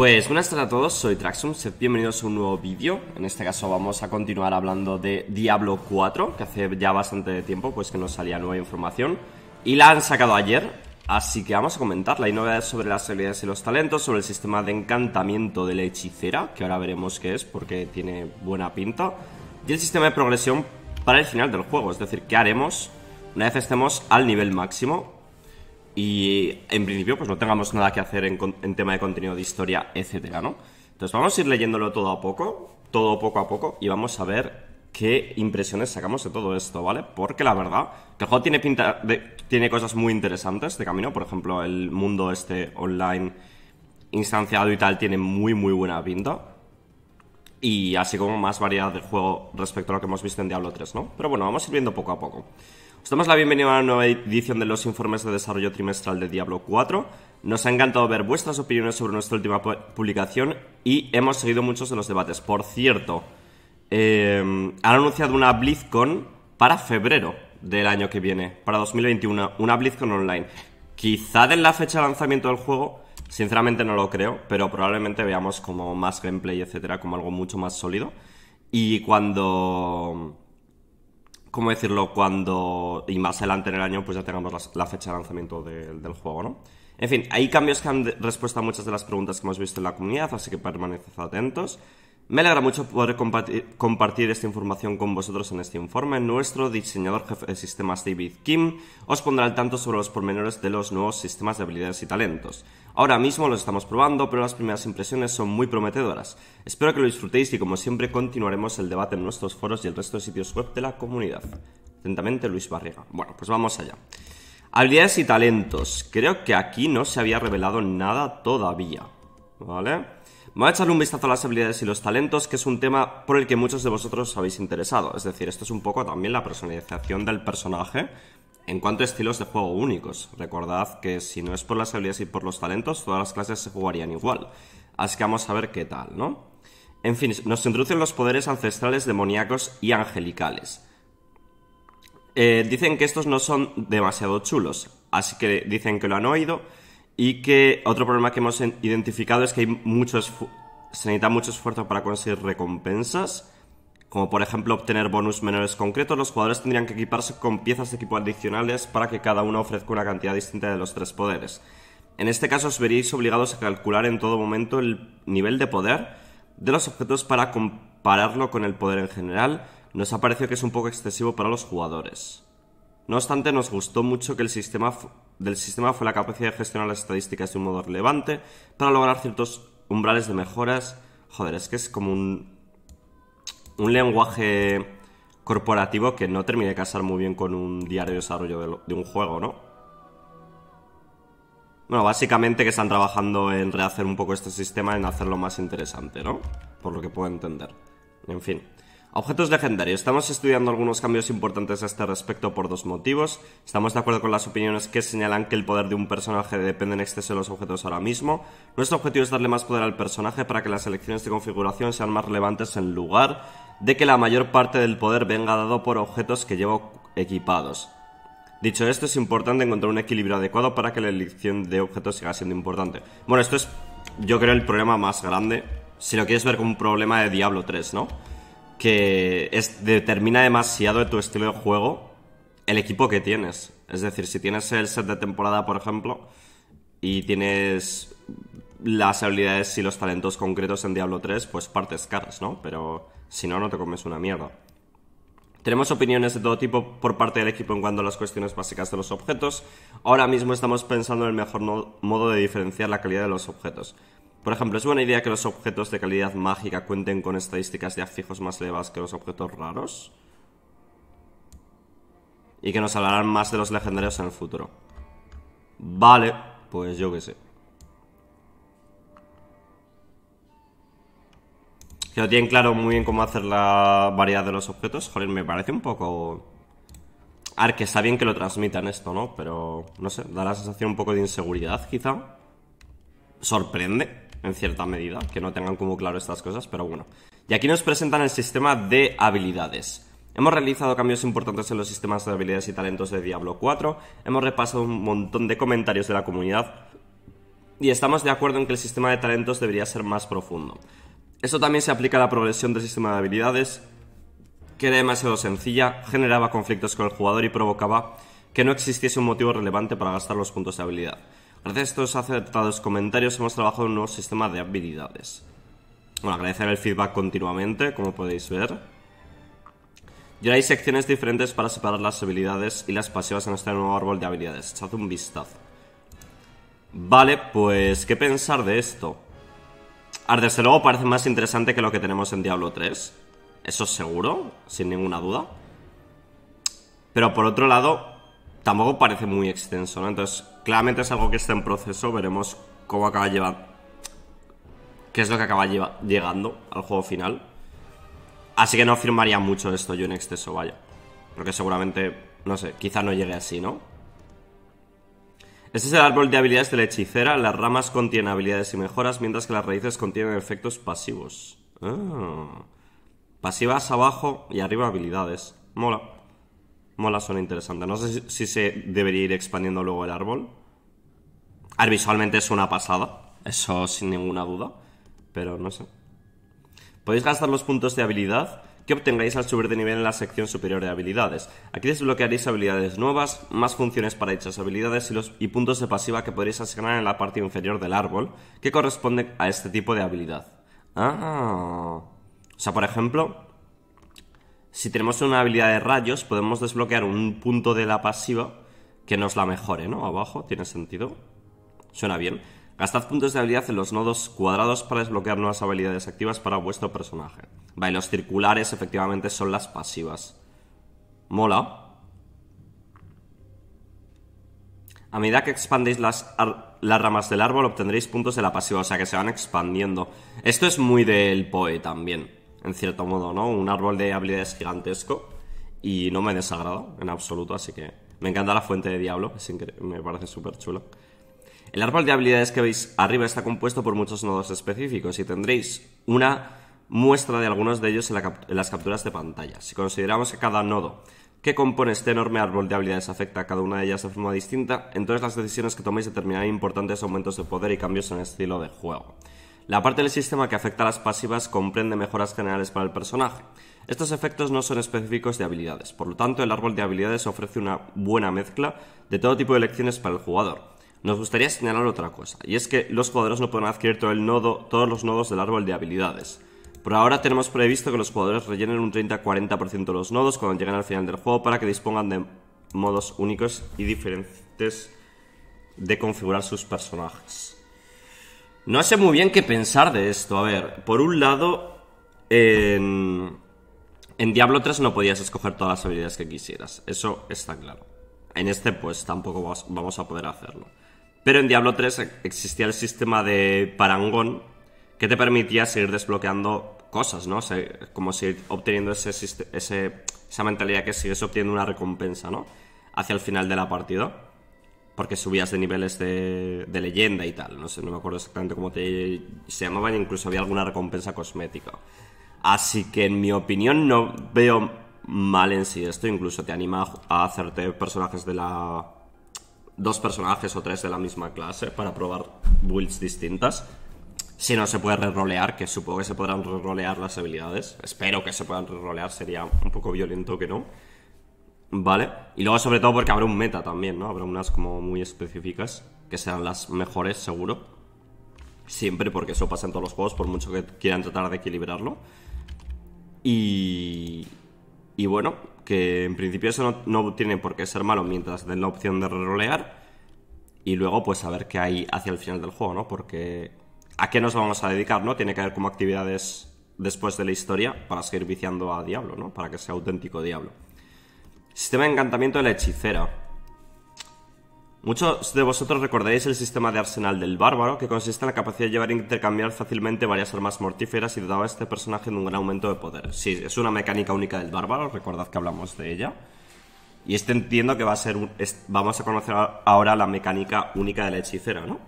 Pues buenas tardes a todos, soy Traxum, bienvenidos a un nuevo vídeo. En este caso vamos a continuar hablando de Diablo 4, que hace ya bastante tiempo pues que nos salía nueva información. Y la han sacado ayer, así que vamos a comentarla. Hay novedades sobre las habilidades y los talentos, sobre el sistema de encantamiento de la hechicera, que ahora veremos qué es porque tiene buena pinta. Y el sistema de progresión para el final del juego, es decir, qué haremos una vez estemos al nivel máximo y en principio pues no tengamos nada que hacer en, tema de contenido de historia, etcétera, ¿no? Entonces vamos a ir leyéndolo todo a poco, todo poco a poco y vamos a ver qué impresiones sacamos de todo esto, ¿vale? Porque la verdad que el juego tiene pinta tiene cosas muy interesantes de camino, por ejemplo, el mundo este online instanciado y tal tiene muy muy buena pinta. Y así como más variedad del juego respecto a lo que hemos visto en Diablo 3, ¿no? Pero bueno, vamos a ir viendo poco a poco. Os damos la bienvenida a una nueva edición de los informes de desarrollo trimestral de Diablo 4. Nos ha encantado ver vuestras opiniones sobre nuestra última publicación y hemos seguido muchos de los debates. Por cierto, eh, han anunciado una BlizzCon para febrero del año que viene, para 2021, una BlizzCon online. Quizá en la fecha de lanzamiento del juego, sinceramente no lo creo, pero probablemente veamos como más gameplay, etcétera, como algo mucho más sólido. Y cuando ¿cómo decirlo? Cuando, y más adelante en el año, pues ya tengamos la, fecha de lanzamiento del juego, ¿no? En fin, hay cambios que han respuesto a muchas de las preguntas que hemos visto en la comunidad, así que permaneced atentos. Me alegra mucho poder compartir esta información con vosotros en este informe. Nuestro diseñador jefe de sistemas David Kim os pondrá al tanto sobre los pormenores de los nuevos sistemas de habilidades y talentos. Ahora mismo los estamos probando, pero las primeras impresiones son muy prometedoras. Espero que lo disfrutéis y como siempre continuaremos el debate en nuestros foros y el resto de sitios web de la comunidad. Atentamente Luis Barriga. Bueno, pues vamos allá. Habilidades y talentos. Creo que aquí no se había revelado nada todavía. ¿Vale? Me voy a echarle un vistazo a las habilidades y los talentos, que es un tema por el que muchos de vosotros os habéis interesado. Es decir, esto es un poco también la personalización del personaje en cuanto a estilos de juego únicos. Recordad que si no es por las habilidades y por los talentos, todas las clases se jugarían igual. Así que vamos a ver qué tal, ¿no? En fin, nos introducen los poderes ancestrales demoníacos y angelicales. Eh, dicen que estos no son demasiado chulos, así que dicen que lo han oído y que otro problema que hemos identificado es que hay se necesita mucho esfuerzo para conseguir recompensas, como por ejemplo obtener bonus menores concretos. Los jugadores tendrían que equiparse con piezas de equipo adicionales para que cada uno ofrezca una cantidad distinta de los tres poderes. En este caso os veréis obligados a calcular en todo momento el nivel de poder de los objetos para compararlo con el poder en general. Nos ha parecido que es un poco excesivo para los jugadores. No obstante, nos gustó mucho que el sistema del sistema fue la capacidad de gestionar las estadísticas de un modo relevante para lograr ciertos umbrales de mejoras. Joder, es que es como un, un lenguaje corporativo que no termina de casar muy bien con un diario de desarrollo de, de un juego, ¿no? Bueno, básicamente que están trabajando en rehacer un poco este sistema, en hacerlo más interesante, ¿no? Por lo que puedo entender. En fin. Objetos legendarios. Estamos estudiando algunos cambios importantes a este respecto por dos motivos. Estamos de acuerdo con las opiniones que señalan que el poder de un personaje depende en exceso de los objetos ahora mismo. Nuestro objetivo es darle más poder al personaje para que las elecciones de configuración sean más relevantes en lugar de que la mayor parte del poder venga dado por objetos que llevo equipados. Dicho esto, es importante encontrar un equilibrio adecuado para que la elección de objetos siga siendo importante. Bueno, esto es, yo creo, el problema más grande, si lo quieres ver como un problema de Diablo 3, ¿no? que determina demasiado de tu estilo de juego el equipo que tienes. Es decir, si tienes el set de temporada, por ejemplo, y tienes las habilidades y los talentos concretos en Diablo 3, pues partes caras, ¿no? Pero si no, no te comes una mierda. Tenemos opiniones de todo tipo por parte del equipo en cuanto a las cuestiones básicas de los objetos. Ahora mismo estamos pensando en el mejor modo de diferenciar la calidad de los objetos. Por ejemplo, ¿es buena idea que los objetos de calidad mágica cuenten con estadísticas de afijos más elevadas que los objetos raros? Y que nos hablarán más de los legendarios en el futuro. Vale, pues yo qué sé. Que lo tienen claro muy bien cómo hacer la variedad de los objetos. Joder, me parece un poco... A ver, que está bien que lo transmitan esto, ¿no? Pero, no sé, da la sensación un poco de inseguridad, quizá. Sorprende en cierta medida, que no tengan como claro estas cosas, pero bueno. Y aquí nos presentan el sistema de habilidades. Hemos realizado cambios importantes en los sistemas de habilidades y talentos de Diablo 4, hemos repasado un montón de comentarios de la comunidad y estamos de acuerdo en que el sistema de talentos debería ser más profundo. Esto también se aplica a la progresión del sistema de habilidades, que era demasiado sencilla, generaba conflictos con el jugador y provocaba que no existiese un motivo relevante para gastar los puntos de habilidad. Gracias a estos aceptados comentarios hemos trabajado en un nuevo sistema de habilidades. Bueno, agradecer el feedback continuamente, como podéis ver. Y ahora hay secciones diferentes para separar las habilidades y las pasivas en este nuevo árbol de habilidades. Echad un vistazo. Vale, pues, ¿qué pensar de esto? Ahora, desde luego parece más interesante que lo que tenemos en Diablo 3. Eso seguro, sin ninguna duda. Pero por otro lado, tampoco parece muy extenso, ¿no? Entonces, claramente es algo que está en proceso, veremos cómo acaba llevando, qué es lo que acaba llegando al juego final. Así que no afirmaría mucho esto yo en exceso, vaya. Porque seguramente, no sé, quizá no llegue así, ¿no? Este es el árbol de habilidades de la hechicera. Las ramas contienen habilidades y mejoras, mientras que las raíces contienen efectos pasivos. Ah. Pasivas abajo y arriba habilidades. Mola. Mola, suena interesante. No sé si se debería ir expandiendo luego el árbol. Ah, visualmente es una pasada, eso sin ninguna duda, pero no sé. Podéis gastar los puntos de habilidad que obtengáis al subir de nivel en la sección superior de habilidades. Aquí desbloquearéis habilidades nuevas, más funciones para dichas habilidades y, los, y puntos de pasiva que podréis asignar en la parte inferior del árbol, que corresponde a este tipo de habilidad. Ah. O sea, por ejemplo, si tenemos una habilidad de rayos, podemos desbloquear un punto de la pasiva que nos la mejore, ¿no? Abajo, tiene sentido. Suena bien. Gastad puntos de habilidad en los nodos cuadrados para desbloquear nuevas habilidades activas para vuestro personaje. Vale, los circulares efectivamente son las pasivas. Mola. A medida que expandéis las, ramas del árbol obtendréis puntos de la pasiva, o sea que se van expandiendo. Esto es muy del Poe también, en cierto modo, ¿no? Un árbol de habilidades gigantesco y no me desagrada en absoluto, así que me encanta la fuente de Diablo, me parece súper chulo. El árbol de habilidades que veis arriba está compuesto por muchos nodos específicos y tendréis una muestra de algunos de ellos en, las capturas de pantalla. Si consideramos que cada nodo que compone este enorme árbol de habilidades afecta a cada una de ellas de forma distinta, entonces las decisiones que toméis determinarán importantes aumentos de poder y cambios en el estilo de juego. La parte del sistema que afecta a las pasivas comprende mejoras generales para el personaje. Estos efectos no son específicos de habilidades, por lo tanto el árbol de habilidades ofrece una buena mezcla de todo tipo de elecciones para el jugador. Nos gustaría señalar otra cosa, y es que los jugadores no pueden adquirir todo el nodo, todos los nodos del árbol de habilidades. Por ahora tenemos previsto que los jugadores rellenen un 30-40% de los nodos cuando lleguen al final del juego para que dispongan de modos únicos y diferentes de configurar sus personajes. No sé muy bien qué pensar de esto. A ver, por un lado, en, en Diablo 3 no podías escoger todas las habilidades que quisieras. Eso está claro. En este pues tampoco vamos a poder hacerlo. Pero en Diablo 3 e- existía el sistema de parangón que te permitía seguir desbloqueando cosas, ¿no? como seguir obteniendo ese, esa mentalidad que sigues obteniendo una recompensa, ¿no? Hacia el final de la partida. Porque subías de niveles de, de leyenda y tal. No sé, no me acuerdo exactamente cómo te, se llamaban. Incluso había alguna recompensa cosmética. Así que en mi opinión no veo mal en sí esto. Incluso te anima a hacerte personajes de la dos personajes o tres de la misma clase para probar builds distintas. Si no se puede rerolear, que supongo que se podrán re-rolear las habilidades. Espero que se puedan rerolear, sería un poco violento que no. ¿Vale? Y luego sobre todo porque habrá un meta también, ¿no? Habrá unas como muy específicas, que serán las mejores seguro. Siempre, porque eso pasa en todos los juegos, por mucho que quieran tratar de equilibrarlo. Y, y bueno, que en principio eso no, tiene por qué ser malo mientras den la opción de rerolear. Y luego, pues saber qué hay hacia el final del juego, ¿no? Porque a qué nos vamos a dedicar, ¿no? Tiene que haber como actividades después de la historia para seguir viciando a Diablo, ¿no? Para que sea auténtico Diablo. Sistema de encantamiento de la hechicera. Muchos de vosotros recordaréis el sistema de arsenal del bárbaro, que consiste en la capacidad de llevar e intercambiar fácilmente varias armas mortíferas y daba a este personaje un gran aumento de poder. Sí, es una mecánica única del bárbaro, recordad que hablamos de ella. Y este entiendo que va a ser vamos a conocer ahora la mecánica única del hechicero, ¿no?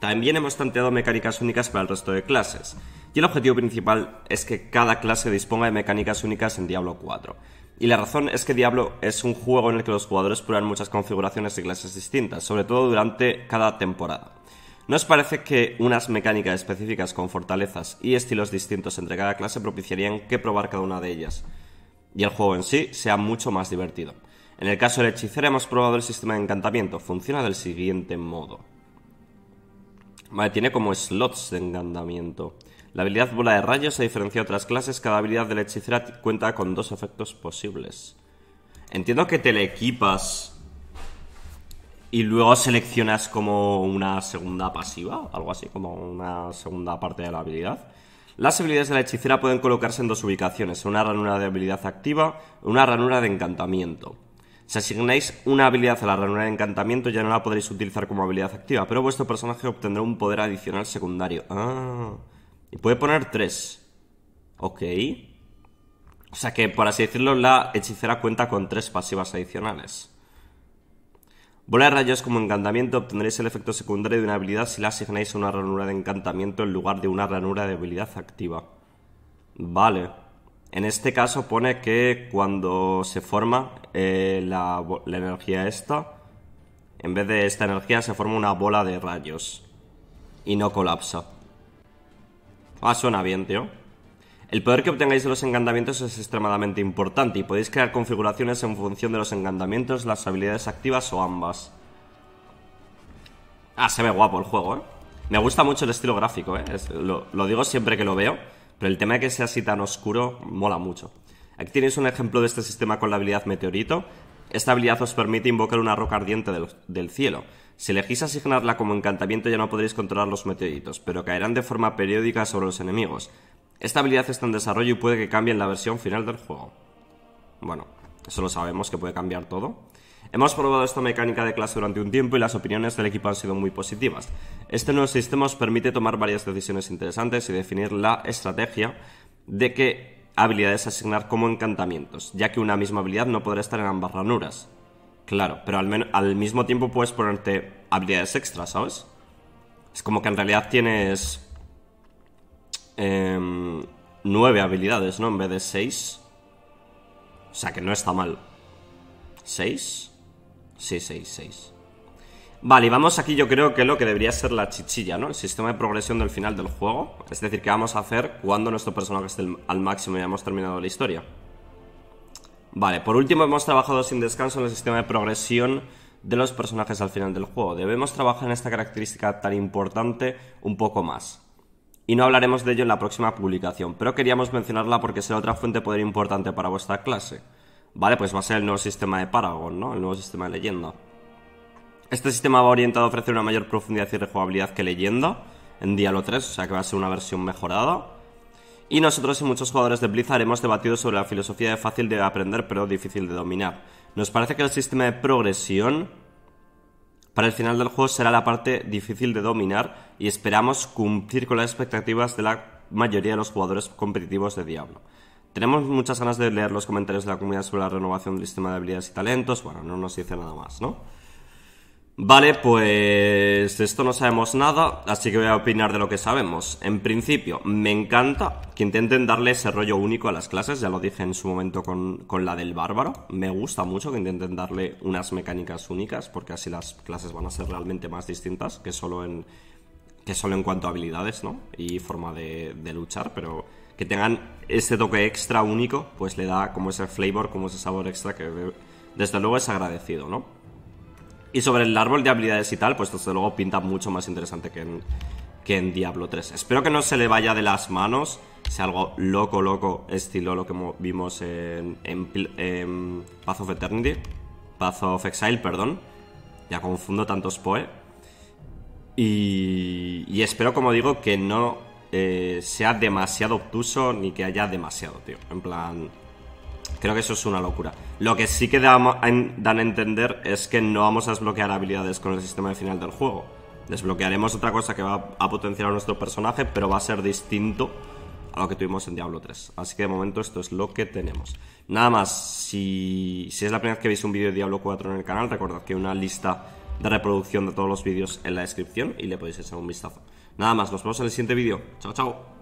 También hemos tanteado mecánicas únicas para el resto de clases. Y el objetivo principal es que cada clase disponga de mecánicas únicas en Diablo 4. Y la razón es que Diablo es un juego en el que los jugadores prueban muchas configuraciones y clases distintas, sobre todo durante cada temporada. Nos parece que unas mecánicas específicas con fortalezas y estilos distintos entre cada clase propiciarían que probar cada una de ellas y el juego en sí sea mucho más divertido. En el caso del hechicero hemos probado el sistema de encantamiento, funciona del siguiente modo. Vale, tiene como slots de encantamiento. La habilidad Bola de Rayos se diferencia de otras clases. Cada habilidad de la hechicera cuenta con dos efectos posibles. Entiendo que te la equipas y luego seleccionas como una segunda pasiva, algo así, como una segunda parte de la habilidad. Las habilidades de la hechicera pueden colocarse en dos ubicaciones, una ranura de habilidad activa, una ranura de encantamiento. Si asignáis una habilidad a la ranura de encantamiento ya no la podréis utilizar como habilidad activa, pero vuestro personaje obtendrá un poder adicional secundario. Ah. Y puede poner tres. Ok. O sea que, por así decirlo, la hechicera cuenta con tres pasivas adicionales. Bola de rayos como encantamiento obtendréis el efecto secundario de una habilidad si la asignáis a una ranura de encantamiento en lugar de una ranura de habilidad activa. Vale. En este caso pone que cuando se forma eh, la energía esta, en vez de esta energía se forma una bola de rayos y no colapsa. Ah, suena bien, tío. El poder que obtengáis de los encantamientos es extremadamente importante y podéis crear configuraciones en función de los encantamientos, las habilidades activas o ambas. Ah, se ve guapo el juego, ¿eh? Me gusta mucho el estilo gráfico, ¿eh? lo, digo siempre que lo veo, pero el tema de que sea así tan oscuro mola mucho. Aquí tenéis un ejemplo de este sistema con la habilidad Meteorito. Esta habilidad os permite invocar una roca ardiente del cielo, si elegís asignarla como encantamiento ya no podréis controlar los meteoritos, pero caerán de forma periódica sobre los enemigos. Esta habilidad está en desarrollo y puede que cambie en la versión final del juego. Bueno, eso lo sabemos, que puede cambiar todo. Hemos probado esta mecánica de clase durante un tiempo y las opiniones del equipo han sido muy positivas. Este nuevo sistema os permite tomar varias decisiones interesantes y definir la estrategia de qué habilidades asignar como encantamientos, ya que una misma habilidad no podrá estar en ambas ranuras. Claro, pero al, mismo tiempo puedes ponerte habilidades extras, ¿sabes? Es como que en realidad tienes em, nueve habilidades, ¿no? En vez de seis. O sea que no está mal. ¿Seis? Sí, seis, seis. Vale, y vamos aquí yo creo que lo que debería ser la chichilla, ¿no? El sistema de progresión del final del juego. Es decir, que vamos a hacer cuando nuestro personaje esté al máximo y hayamos terminado la historia. Vale, por último hemos trabajado sin descanso en el sistema de progresión de los personajes al final del juego. Debemos trabajar en esta característica tan importante un poco más. Y no hablaremos de ello en la próxima publicación, pero queríamos mencionarla porque será otra fuente de poder importante para vuestra clase. Vale, pues va a ser el nuevo sistema de Paragon, ¿no? El nuevo sistema de leyenda. Este sistema va orientado a ofrecer una mayor profundidad y rejugabilidad que leyenda en Dialo 3, o sea que va a ser una versión mejorada y nosotros y muchos jugadores de Blizzard hemos debatido sobre la filosofía de fácil de aprender pero difícil de dominar. Nos parece que el sistema de progresión para el final del juego será la parte difícil de dominar y esperamos cumplir con las expectativas de la mayoría de los jugadores competitivos de Diablo. Tenemos muchas ganas de leer los comentarios de la comunidad sobre la renovación del sistema de habilidades y talentos. Bueno, no nos dice nada más, ¿no? Vale, pues esto no sabemos nada, así que voy a opinar de lo que sabemos. En principio, me encanta que intenten darle ese rollo único a las clases, ya lo dije en su momento con, la del bárbaro. Me gusta mucho que intenten darle unas mecánicas únicas, porque así las clases van a ser realmente más distintas que solo en, que solo en cuanto a habilidades ¿no? y forma de, de luchar, pero que tengan ese toque extra único, pues le da como ese flavor, como ese sabor extra que desde luego es agradecido, ¿no? Y sobre el árbol de habilidades y tal, pues desde luego pinta mucho más interesante que en, que en Diablo 3. Espero que no se le vaya de las manos, sea algo loco, loco, estilo lo que vimos en, en, en Path of Eternity, Path of Exile, perdón. Ya confundo tantos Poe. Y, y espero, como digo, que no eh, sea demasiado obtuso ni que haya demasiado, tío. En plan Creo que eso es una locura. Lo que sí que dan a entender es que no vamos a desbloquear habilidades con el sistema de final del juego. Desbloquearemos otra cosa que va a potenciar a nuestro personaje, pero va a ser distinto a lo que tuvimos en Diablo 3. Así que de momento esto es lo que tenemos. Nada más, si, es la primera vez que veis un vídeo de Diablo 4 en el canal, recordad que hay una lista de reproducción de todos los vídeos en la descripción y le podéis echar un vistazo. Nada más, nos vemos en el siguiente vídeo. Chao, chao.